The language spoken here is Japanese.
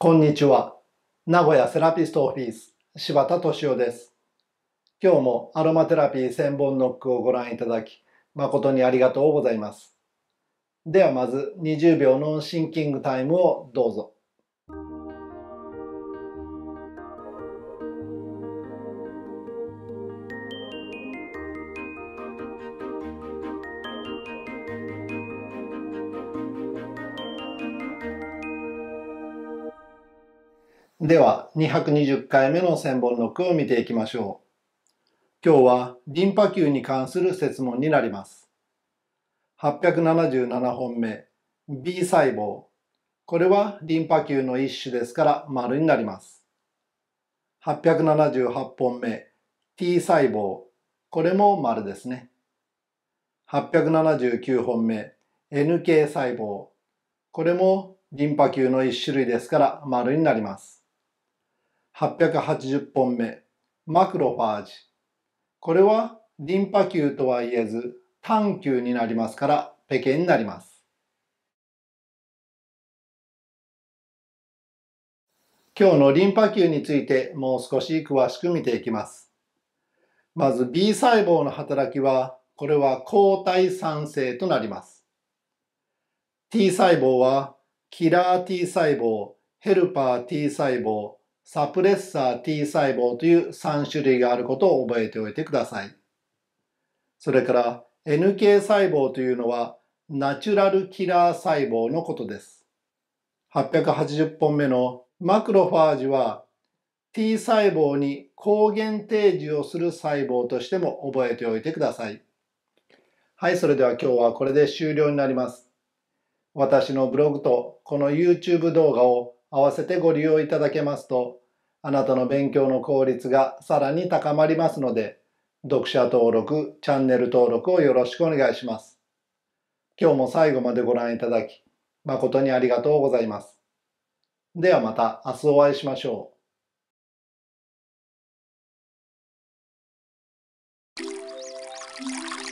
こんにちは。名古屋セラピストオフィス、柴田敏夫です。今日もアロマテラピー千本ノックをご覧いただき、誠にありがとうございます。ではまず20秒のシンキングタイムをどうぞ。では220回目の千本ノックを見ていきましょう。今日はリンパ球に関する説問になります。877本目 B 細胞これはリンパ球の一種ですから丸になります。878本目 T 細胞これも丸ですね。879本目 NK 細胞これもリンパ球の一種類ですから丸になります。880本目マクロファージこれはリンパ球とは言えず単球になりますからペケになります今日のリンパ球についてもう少し詳しく見ていきますまず B 細胞の働きはこれは抗体酸性となります T 細胞はキラー T 細胞ヘルパー T 細胞サプレッサー T 細胞という3種類があることを覚えておいてください。それから NK 細胞というのはナチュラルキラー細胞のことです。880本目のマクロファージは T 細胞に抗原提示をする細胞としても覚えておいてください。はい、それでは今日はこれで終了になります。私のブログとこの YouTube 動画を合わせてご利用いただけますと、あなたの勉強の効率がさらに高まりますので、読者登録、チャンネル登録をよろしくお願いします。今日も最後までご覧いただき、誠にありがとうございます。ではまた明日お会いしましょう。Thank you.